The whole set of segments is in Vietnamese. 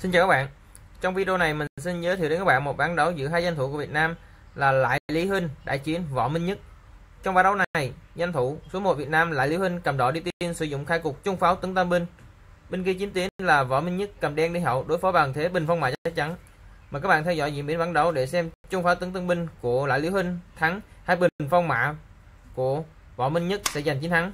Xin chào các bạn. Trong video này mình xin giới thiệu đến các bạn một bản đấu giữa hai danh thủ của Việt Nam là Lại Lý Hinh đại chiến Võ Minh Nhất. Trong ván đấu này, danh thủ số 1 Việt Nam Lại Lý Hinh cầm đỏ đi tiên sử dụng khai cục trung pháo tấn tam binh. Bên kia chiến tiến là Võ Minh Nhất cầm đen đi hậu đối phó bằng thế bình phong mã chắc chắn. Mời các bạn theo dõi diễn biến bản đấu để xem trung pháo tấn tân binh của Lại Lý Hinh thắng hay bình phong mã của Võ Minh Nhất sẽ giành chiến thắng.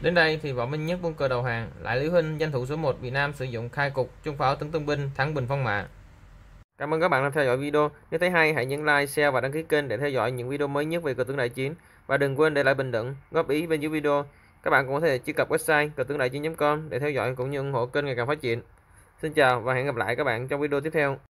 Đến đây thì võ Minh Nhất buông cờ đầu hàng, lại Liễu huynh danh thủ số 1 Việt Nam sử dụng khai cục trung pháo tấn tân binh thắng Bình Phong Mạ. Cảm ơn các bạn đã theo dõi video. Nếu thấy hay hãy nhấn like, share và đăng ký kênh để theo dõi những video mới nhất về cờ tướng đại chiến và đừng quên để lại bình luận, góp ý bên dưới video. Các bạn cũng có thể truy cập website cờ tướng đại chiến.com để theo dõi cũng như ủng hộ kênh ngày càng phát triển. Xin chào và hẹn gặp lại các bạn trong video tiếp theo.